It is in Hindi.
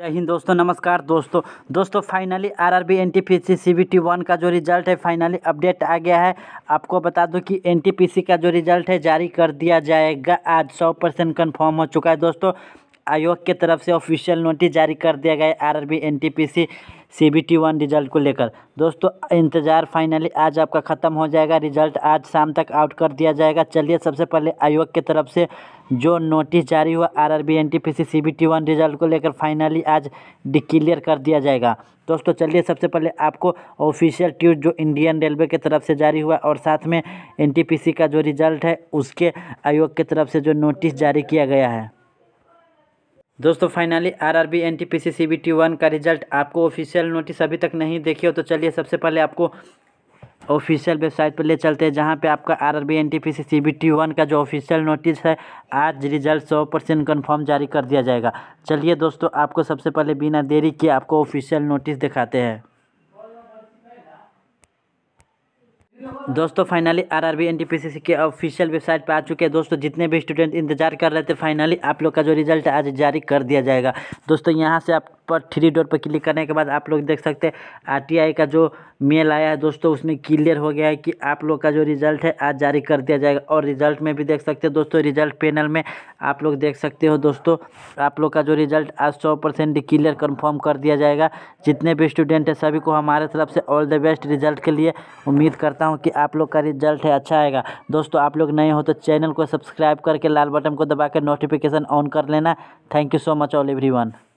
जय हिंद दोस्तों नमस्कार दोस्तों दोस्तों finally RRB NTPC CBT one का जो रिजल्ट है फाइनली अपडेट आ गया है आपको बता दूं कि एनटीपीसी का जो रिजल्ट है जारी कर दिया जाएगा आज सौ परसेंट कन्फर्म हो चुका है दोस्तों आयोग के तरफ से ऑफिशियल नोटिस जारी कर दिया गया R R B N T P C C B T one result को लेकर दोस्तों इंतज़ार फाइनली आज आपका ख़त्म हो जाएगा रिजल्ट आज शाम तक आउट कर दिया जाएगा चलिए सबसे पहले आयोग की तरफ से जो नोटिस जारी हुआ R R B N T P C C B T one result को लेकर फाइनली आज डिक्लेयर कर दिया जाएगा दोस्तों चलिए सबसे पहले आपको ऑफिशियल ट्यूट जो इंडियन रेलवे की तरफ से जारी हुआ और साथ में एन टी पी सी का जो रिजल्ट है उसके आयोग की तरफ से जो नोटिस जारी किया गया है दोस्तों finally RRB NTPC CBT one का रिजल्ट आपको ऑफिशियल नोटिस अभी तक नहीं देखी हो तो चलिए सबसे पहले आपको ऑफिशियल वेबसाइट पर ले चलते हैं जहां पे आपका आरआरबी एनटीपीसी सीबीटी वन का जो ऑफिशियल नोटिस है आज रिजल्ट सौ परसेंट कन्फर्म जारी कर दिया जाएगा चलिए दोस्तों आपको सबसे पहले बिना देरी के आपको ऑफिशियल नोटिस दिखाते हैं दोस्तों फाइनली आरआरबी एनटीपीसीसी के ऑफिशियल वेबसाइट पर आ चुके हैं दोस्तों जितने भी स्टूडेंट इंतजार कर रहे थे फाइनली आप लोग का जो रिजल्ट है आज जारी कर दिया जाएगा दोस्तों यहाँ से आप पर थ्री डॉट पर क्लिक करने के बाद आप लोग देख सकते हैं आरटीआई का जो मेल आया है दोस्तों उसमें क्लियर हो गया है कि आप लोग का जो रिजल्ट है आज जारी कर दिया जाएगा और रिजल्ट में भी देख सकते हैं दोस्तों रिजल्ट पैनल में आप लोग देख सकते हो दोस्तों आप लोग का जो रिजल्ट आज सौ परसेंट क्लियर कन्फर्म कर दिया जाएगा जितने भी स्टूडेंट हैं सभी को हमारे तरफ से ऑल द बेस्ट रिजल्ट के लिए उम्मीद करता हूँ कि आप लोग का रिजल्ट है अच्छा आएगा दोस्तों आप लोग नए हो तो चैनल को सब्सक्राइब करके लाल बटन को दबा के नोटिफिकेशन ऑन कर लेना thank you so much all every